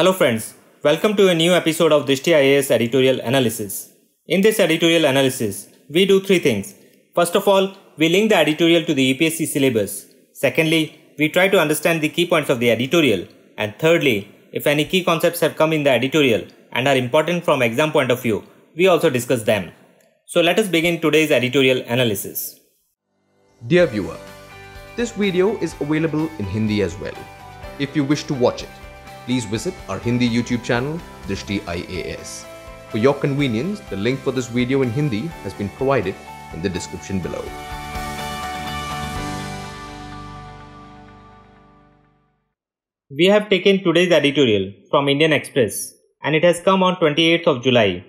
Hello friends, welcome to a new episode of Drishti IAS editorial analysis. In this editorial analysis, we do three things. First of all, we link the editorial to the EPSC syllabus. Secondly, we try to understand the key points of the editorial. And thirdly, if any key concepts have come in the editorial and are important from exam point of view, we also discuss them. So let us begin today's editorial analysis. Dear viewer, this video is available in Hindi as well, if you wish to watch it please visit our Hindi YouTube channel, Drishti IAS. For your convenience, the link for this video in Hindi has been provided in the description below. We have taken today's editorial from Indian Express and it has come on 28th of July.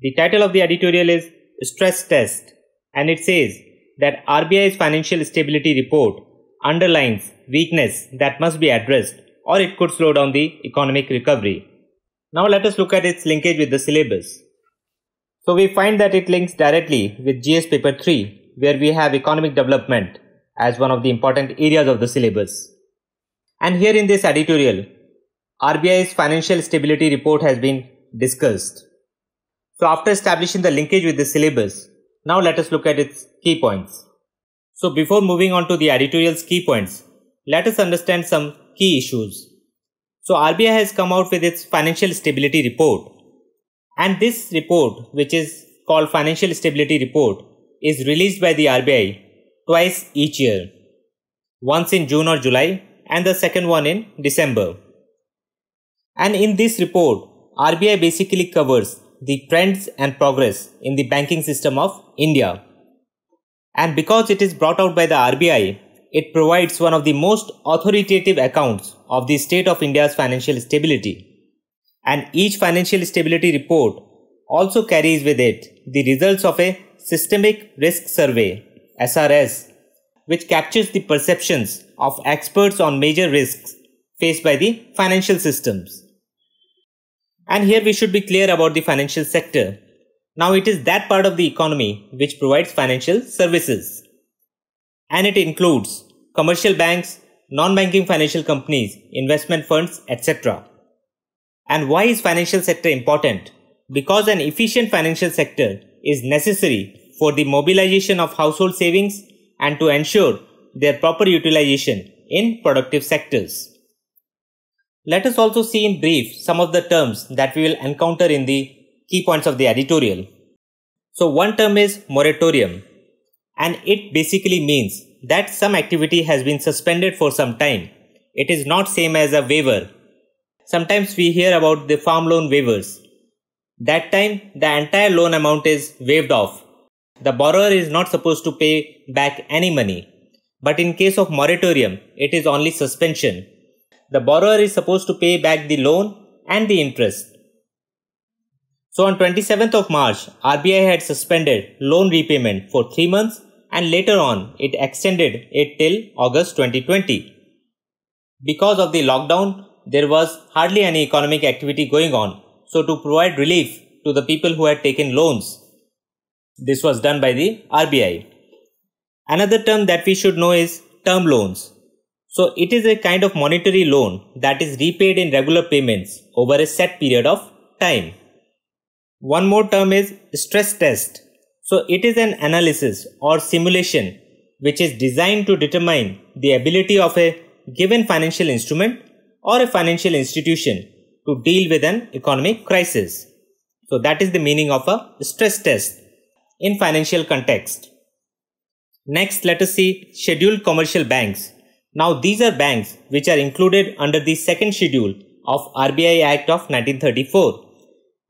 The title of the editorial is Stress Test and it says that RBI's financial stability report underlines weakness that must be addressed or it could slow down the economic recovery. Now let us look at its linkage with the syllabus. So we find that it links directly with GS paper 3 where we have economic development as one of the important areas of the syllabus. And here in this editorial, RBI's financial stability report has been discussed. So after establishing the linkage with the syllabus, now let us look at its key points. So before moving on to the editorial's key points, let us understand some key issues. So RBI has come out with its financial stability report. And this report, which is called financial stability report, is released by the RBI twice each year. Once in June or July and the second one in December. And in this report, RBI basically covers the trends and progress in the banking system of India. And because it is brought out by the RBI, it provides one of the most authoritative accounts of the state of India's financial stability. And each financial stability report also carries with it the results of a systemic risk survey SRS which captures the perceptions of experts on major risks faced by the financial systems. And here we should be clear about the financial sector. Now it is that part of the economy which provides financial services and it includes commercial banks, non-banking financial companies, investment funds, etc. And why is financial sector important? Because an efficient financial sector is necessary for the mobilization of household savings and to ensure their proper utilization in productive sectors. Let us also see in brief some of the terms that we will encounter in the key points of the editorial. So one term is moratorium and it basically means that some activity has been suspended for some time. It is not same as a waiver. Sometimes we hear about the farm loan waivers. That time the entire loan amount is waived off. The borrower is not supposed to pay back any money. But in case of moratorium, it is only suspension. The borrower is supposed to pay back the loan and the interest. So on 27th of March, RBI had suspended loan repayment for 3 months and later on it extended it till August 2020. Because of the lockdown, there was hardly any economic activity going on. So to provide relief to the people who had taken loans, this was done by the RBI. Another term that we should know is term loans. So it is a kind of monetary loan that is repaid in regular payments over a set period of time. One more term is stress test. So it is an analysis or simulation which is designed to determine the ability of a given financial instrument or a financial institution to deal with an economic crisis. So that is the meaning of a stress test in financial context. Next, let us see scheduled commercial banks. Now these are banks which are included under the second schedule of RBI Act of 1934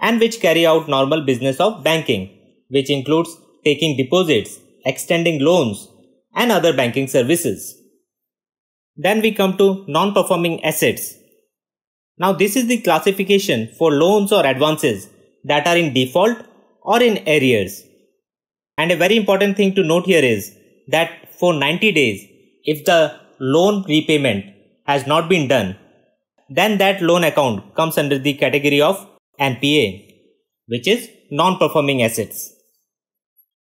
and which carry out normal business of banking, which includes taking deposits, extending loans, and other banking services. Then we come to non-performing assets. Now this is the classification for loans or advances that are in default or in arrears. And a very important thing to note here is that for 90 days, if the loan repayment has not been done, then that loan account comes under the category of and PA, which is non performing assets.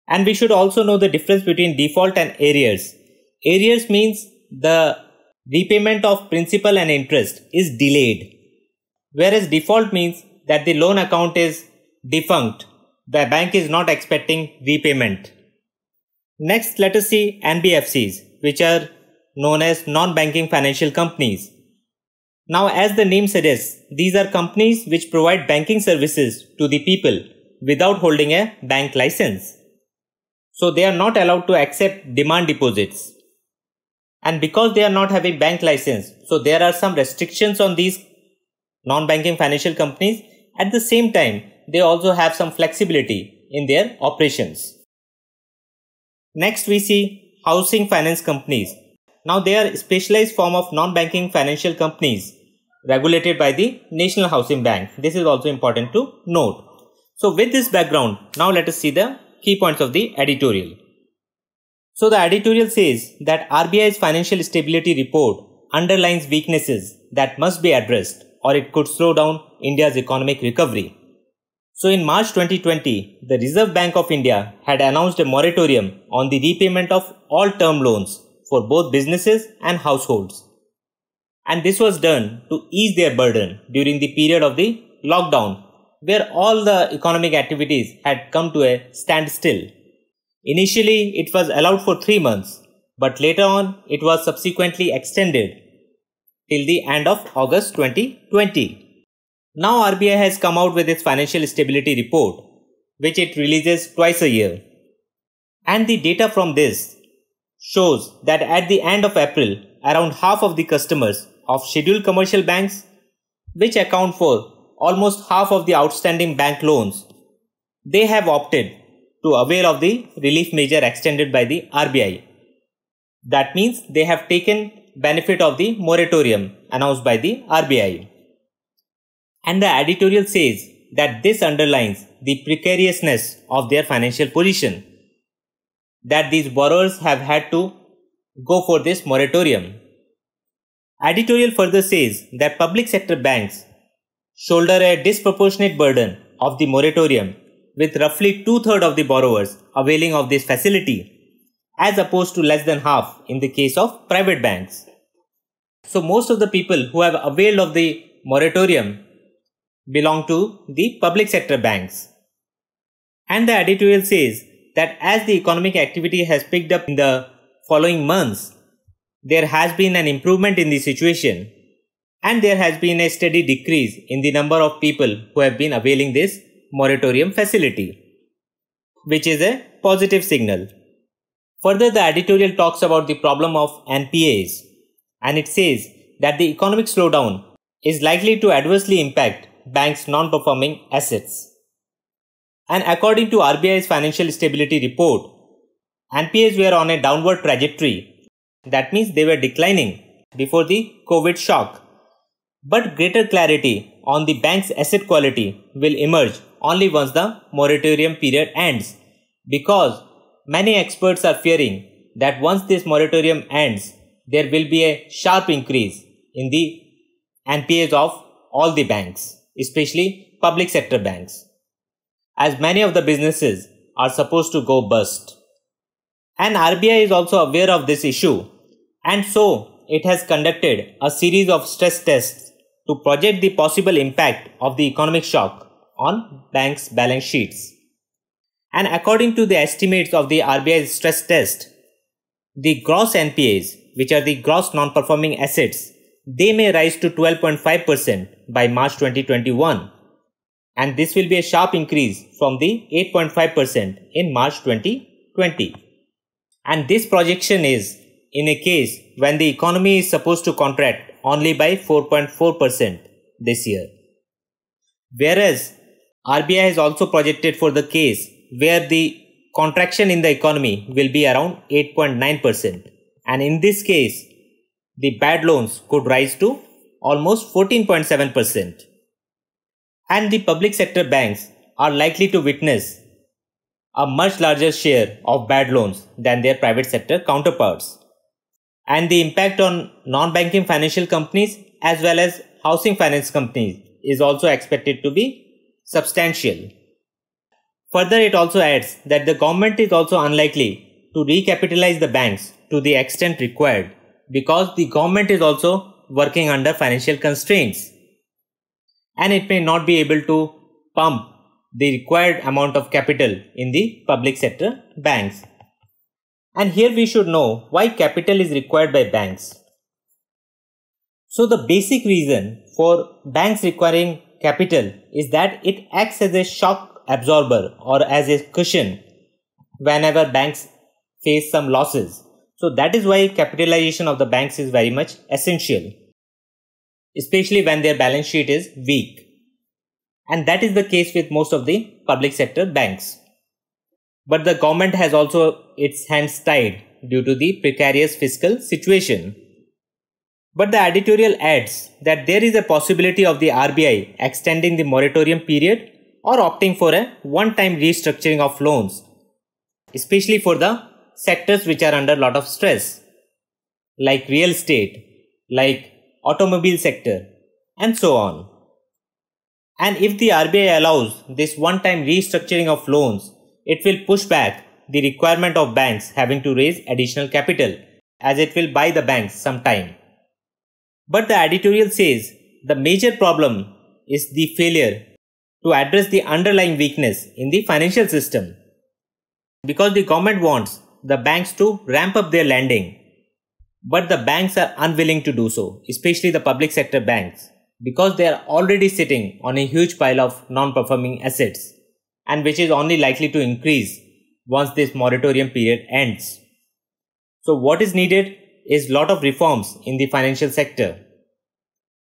And we should also know the difference between default and arrears. Arrears means the repayment of principal and interest is delayed, whereas default means that the loan account is defunct. The bank is not expecting repayment. Next, let us see NBFCs, which are known as non banking financial companies. Now, as the name suggests, these are companies which provide banking services to the people without holding a bank license. So they are not allowed to accept demand deposits. And because they are not having bank license, so there are some restrictions on these non-banking financial companies. At the same time, they also have some flexibility in their operations. Next, we see housing finance companies. Now they are specialized form of non-banking financial companies regulated by the National Housing Bank. This is also important to note. So with this background, now let us see the key points of the editorial. So the editorial says that RBI's financial stability report underlines weaknesses that must be addressed or it could slow down India's economic recovery. So in March 2020, the Reserve Bank of India had announced a moratorium on the repayment of all term loans for both businesses and households. And this was done to ease their burden during the period of the lockdown, where all the economic activities had come to a standstill. Initially, it was allowed for three months, but later on, it was subsequently extended till the end of August 2020. Now, RBI has come out with its financial stability report, which it releases twice a year. And the data from this shows that at the end of April, around half of the customers of scheduled commercial banks, which account for almost half of the outstanding bank loans, they have opted to avail of the relief measure extended by the RBI. That means they have taken benefit of the moratorium announced by the RBI. And the editorial says that this underlines the precariousness of their financial position, that these borrowers have had to go for this moratorium. Editorial further says that public sector banks shoulder a disproportionate burden of the moratorium with roughly two-thirds of the borrowers availing of this facility as opposed to less than half in the case of private banks. So most of the people who have availed of the moratorium belong to the public sector banks. And the editorial says that as the economic activity has picked up in the following months, there has been an improvement in the situation and there has been a steady decrease in the number of people who have been availing this moratorium facility, which is a positive signal. Further, the editorial talks about the problem of NPAs and it says that the economic slowdown is likely to adversely impact banks' non performing assets. And according to RBI's Financial Stability Report, NPAs were on a downward trajectory that means they were declining before the COVID shock. But greater clarity on the bank's asset quality will emerge only once the moratorium period ends. Because many experts are fearing that once this moratorium ends, there will be a sharp increase in the NPAs of all the banks, especially public sector banks, as many of the businesses are supposed to go bust. And RBI is also aware of this issue and so, it has conducted a series of stress tests to project the possible impact of the economic shock on banks' balance sheets. And according to the estimates of the RBI stress test, the gross NPAs, which are the gross non performing assets, they may rise to 12.5% by March 2021. And this will be a sharp increase from the 8.5% in March 2020. And this projection is in a case when the economy is supposed to contract only by 4.4% this year. Whereas RBI has also projected for the case where the contraction in the economy will be around 8.9%. And in this case, the bad loans could rise to almost 14.7%. And the public sector banks are likely to witness a much larger share of bad loans than their private sector counterparts and the impact on non-banking financial companies as well as housing finance companies is also expected to be substantial. Further, it also adds that the government is also unlikely to recapitalize the banks to the extent required because the government is also working under financial constraints and it may not be able to pump the required amount of capital in the public sector banks. And here we should know why capital is required by banks. So the basic reason for banks requiring capital is that it acts as a shock absorber or as a cushion whenever banks face some losses. So that is why capitalization of the banks is very much essential, especially when their balance sheet is weak. And that is the case with most of the public sector banks. But the government has also its hands tied due to the precarious fiscal situation. But the editorial adds that there is a possibility of the RBI extending the moratorium period or opting for a one time restructuring of loans, especially for the sectors which are under a lot of stress, like real estate, like automobile sector, and so on. And if the RBI allows this one time restructuring of loans, it will push back the requirement of banks having to raise additional capital as it will buy the banks some time. But the editorial says the major problem is the failure to address the underlying weakness in the financial system. Because the government wants the banks to ramp up their lending, but the banks are unwilling to do so, especially the public sector banks, because they are already sitting on a huge pile of non performing assets and which is only likely to increase once this moratorium period ends. So what is needed is lot of reforms in the financial sector.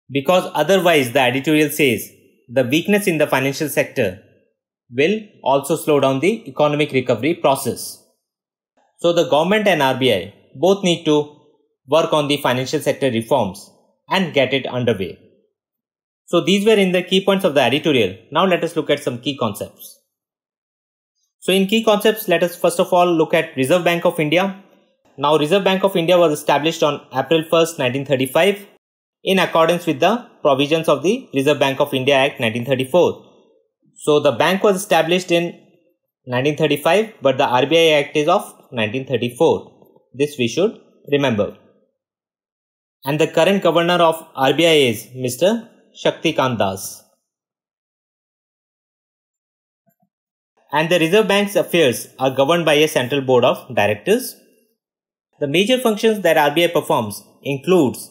Because otherwise the editorial says the weakness in the financial sector will also slow down the economic recovery process. So the government and RBI both need to work on the financial sector reforms and get it underway. So these were in the key points of the editorial. Now let us look at some key concepts. So in key concepts, let us first of all look at Reserve Bank of India. Now Reserve Bank of India was established on April 1st, 1935 in accordance with the provisions of the Reserve Bank of India Act 1934. So the bank was established in 1935 but the RBI Act is of 1934. This we should remember. And the current governor of RBI is Mr. Shakti Kandas. and the Reserve Bank's affairs are governed by a central board of directors. The major functions that RBI performs includes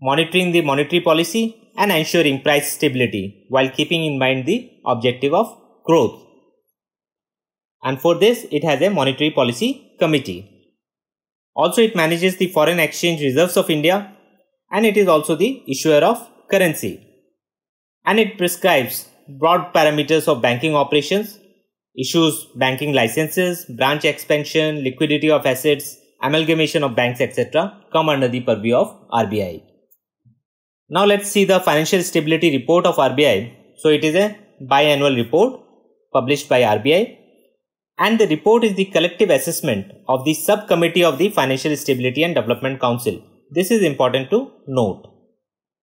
monitoring the monetary policy and ensuring price stability while keeping in mind the objective of growth. And for this, it has a monetary policy committee. Also, it manages the foreign exchange reserves of India and it is also the issuer of currency. And it prescribes broad parameters of banking operations issues banking licenses, branch expansion, liquidity of assets, amalgamation of banks, etc., come under the purview of RBI. Now let's see the financial stability report of RBI. So it is a biannual report published by RBI and the report is the collective assessment of the subcommittee of the Financial Stability and Development Council. This is important to note.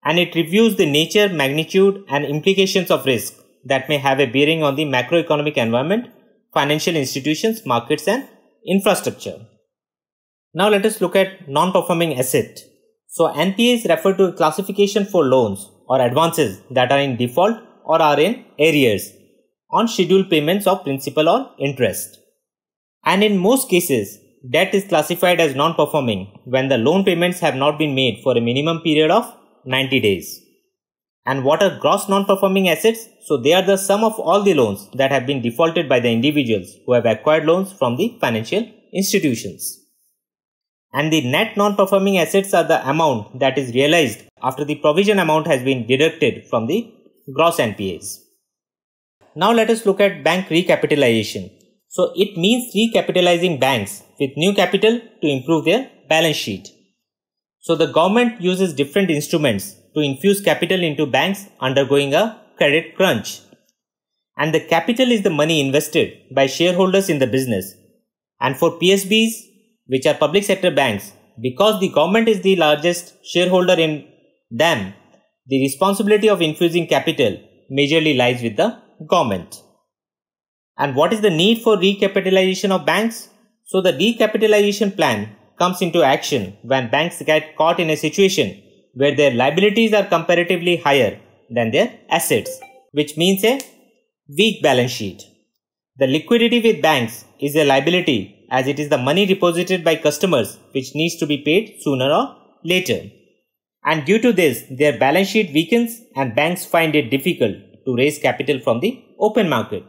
And it reviews the nature, magnitude and implications of risk that may have a bearing on the macroeconomic environment, financial institutions, markets, and infrastructure. Now let us look at non-performing asset. So NPA is referred to classification for loans or advances that are in default or are in arrears on scheduled payments of principal or interest. And in most cases, debt is classified as non-performing when the loan payments have not been made for a minimum period of 90 days. And what are gross non-performing assets? So they are the sum of all the loans that have been defaulted by the individuals who have acquired loans from the financial institutions. And the net non-performing assets are the amount that is realized after the provision amount has been deducted from the gross NPAs. Now let us look at bank recapitalization. So it means recapitalizing banks with new capital to improve their balance sheet. So the government uses different instruments to infuse capital into banks undergoing a credit crunch. And the capital is the money invested by shareholders in the business. And for PSBs, which are public sector banks, because the government is the largest shareholder in them, the responsibility of infusing capital majorly lies with the government. And what is the need for recapitalization of banks? So the recapitalization plan comes into action when banks get caught in a situation where their liabilities are comparatively higher than their assets, which means a weak balance sheet. The liquidity with banks is a liability as it is the money deposited by customers which needs to be paid sooner or later. And due to this, their balance sheet weakens and banks find it difficult to raise capital from the open market.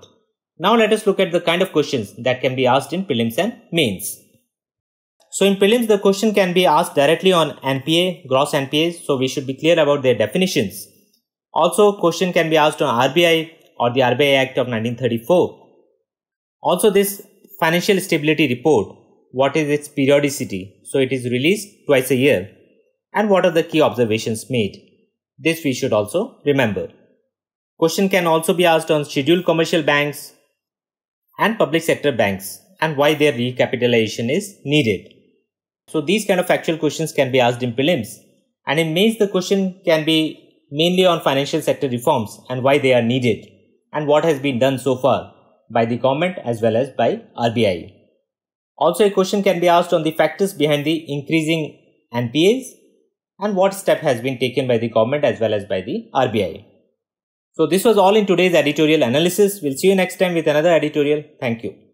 Now let us look at the kind of questions that can be asked in prelims and mains. So in prelims, the question can be asked directly on NPA, gross NPA, so we should be clear about their definitions. Also, question can be asked on RBI or the RBI Act of 1934. Also, this financial stability report, what is its periodicity? So it is released twice a year. And what are the key observations made? This we should also remember. Question can also be asked on scheduled commercial banks and public sector banks and why their recapitalization is needed. So these kind of factual questions can be asked in prelims. And in mains, the question can be mainly on financial sector reforms and why they are needed and what has been done so far by the government as well as by RBI. Also, a question can be asked on the factors behind the increasing NPAs and what step has been taken by the government as well as by the RBI. So this was all in today's editorial analysis. We'll see you next time with another editorial. Thank you.